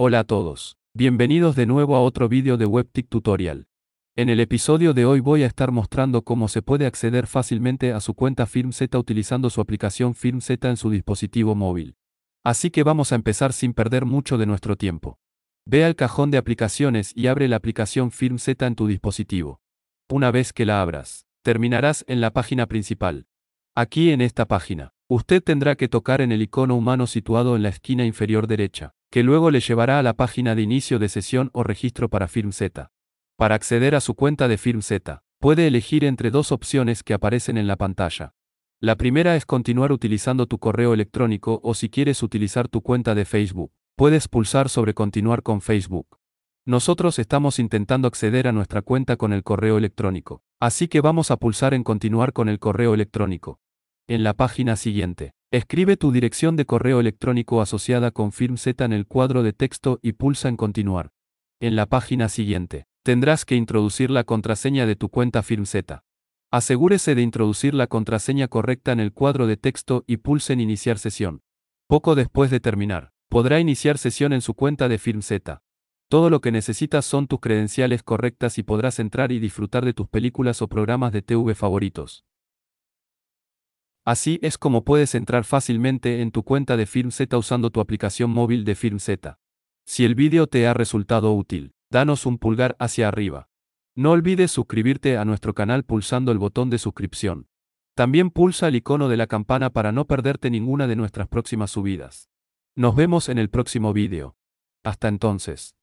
Hola a todos, bienvenidos de nuevo a otro vídeo de WebTik Tutorial. En el episodio de hoy voy a estar mostrando cómo se puede acceder fácilmente a su cuenta FirmZ utilizando su aplicación FirmZ en su dispositivo móvil. Así que vamos a empezar sin perder mucho de nuestro tiempo. Ve al cajón de aplicaciones y abre la aplicación FirmZ en tu dispositivo. Una vez que la abras, terminarás en la página principal. Aquí en esta página, usted tendrá que tocar en el icono humano situado en la esquina inferior derecha que luego le llevará a la página de inicio de sesión o registro para FirmZ. Para acceder a su cuenta de FirmZ, puede elegir entre dos opciones que aparecen en la pantalla. La primera es continuar utilizando tu correo electrónico o si quieres utilizar tu cuenta de Facebook, puedes pulsar sobre continuar con Facebook. Nosotros estamos intentando acceder a nuestra cuenta con el correo electrónico, así que vamos a pulsar en continuar con el correo electrónico. En la página siguiente, Escribe tu dirección de correo electrónico asociada con FirmZ en el cuadro de texto y pulsa en Continuar. En la página siguiente, tendrás que introducir la contraseña de tu cuenta FirmZ. Asegúrese de introducir la contraseña correcta en el cuadro de texto y pulse en Iniciar sesión. Poco después de terminar, podrá iniciar sesión en su cuenta de Z. Todo lo que necesitas son tus credenciales correctas y podrás entrar y disfrutar de tus películas o programas de TV favoritos. Así es como puedes entrar fácilmente en tu cuenta de FirmZ usando tu aplicación móvil de FirmZ. Si el vídeo te ha resultado útil, danos un pulgar hacia arriba. No olvides suscribirte a nuestro canal pulsando el botón de suscripción. También pulsa el icono de la campana para no perderte ninguna de nuestras próximas subidas. Nos vemos en el próximo vídeo. Hasta entonces.